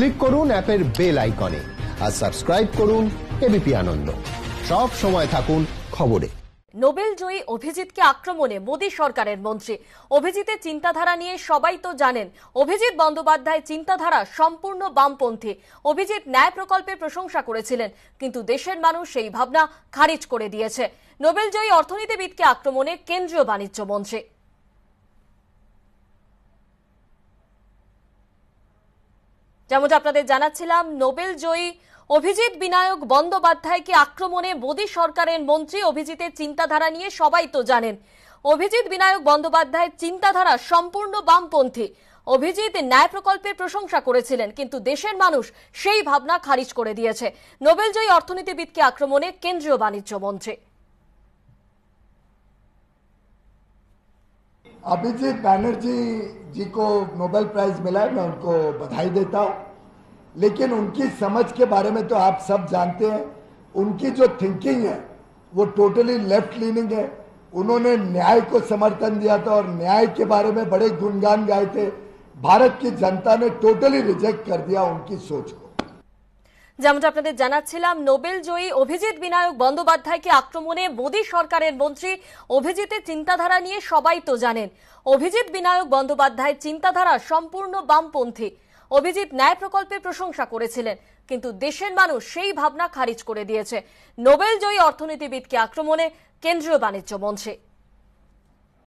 click করুন অ্যাপের bell আইকনে আর সাবস্ক্রাইব করুন এবিপি আনন্দ সব সময় থাকুন খবরে নোবেল জয়ী অভিজিৎকে আক্রমণে মোদী সরকারের মন্ত্রী অভিজিতের চিন্তাধারা নিয়ে সবাই তো জানেন অভিজিৎ বন্দ্যোপাধ্যায় চিন্তাধারা সম্পূর্ণ বামপন্থী অভিজিৎ ন্যায় প্রকল্পের প্রশংসা করেছিলেন কিন্তু দেশের মানুষ সেই ভাবনা খারিজ করে দিয়েছে নোবেল জয়ী অর্থনীতিবিদকে আক্রমণে কেন্দ্রীয় বাণিজ্য মন্ত্রী যেমনটা আপনাদের জানাচ্ছিলাম নোবেল জয়ী অভিজিৎ বিনায়ক বন্দ্যোপাধ্যায়কে আক্রমণে মোদী সরকারের মন্ত্রী অভিজিতের চিন্তাধারা নিয়ে সবাই তো জানেন অভিজিৎ বিনায়ক বন্দ্যোপাধ্যায়ের চিন্তাধারা সম্পূর্ণ বামপন্থী অভিজিৎ ন্যায় প্রকল্পের প্রশংসা করেছিলেন কিন্তু দেশের মানুষ সেই ভাবনা খারিজ করে দিয়েছে নোবেলজয়ী অর্থনীতিবিদকে আক্রমণে কেন্দ্রীয় বাণিজ্য মন্ত্রী अभिजीत बैनर्जी जी को नोबेल प्राइज़ मिला है मैं उनको बधाई देता हूँ लेकिन उनकी समझ के बारे में तो आप सब जानते हैं उनकी जो थिंकिंग है वो टोटली लेफ्ट लीनिंग है उन्होंने न्याय को समर्थन दिया था और न्याय के बारे में बड़े गुणगान गाए थे भारत की जनता ने टोटली रिजेक्ट कर दिया उनकी सोच को যেমনটা আপনাদের জানাচ্ছিলাম নোবেল জয়ী অভিজিৎ বিনায়ক বন্দ্যোপাধ্যায়কে আক্রমণে মোদী সরকারের মন্ত্রী অভিজিতের চিন্তাধারা নিয়ে সবাই তো জানেন অভিজিৎ বিনায়ক বন্দ্যোপাধ্যায় চিন্তাধারা সম্পূর্ণ বামপন্থী অভিজিৎ ন্যায় প্রকল্পের প্রশংসা করেছিলেন কিন্তু দেশের মানুষ সেই ভাবনা খারিজ করে দিয়েছে নোবেল জয়ী অর্থনীতিবিদকে আক্রমণে কেন্দ্রীয় বাণিজ্য মন্ত্রী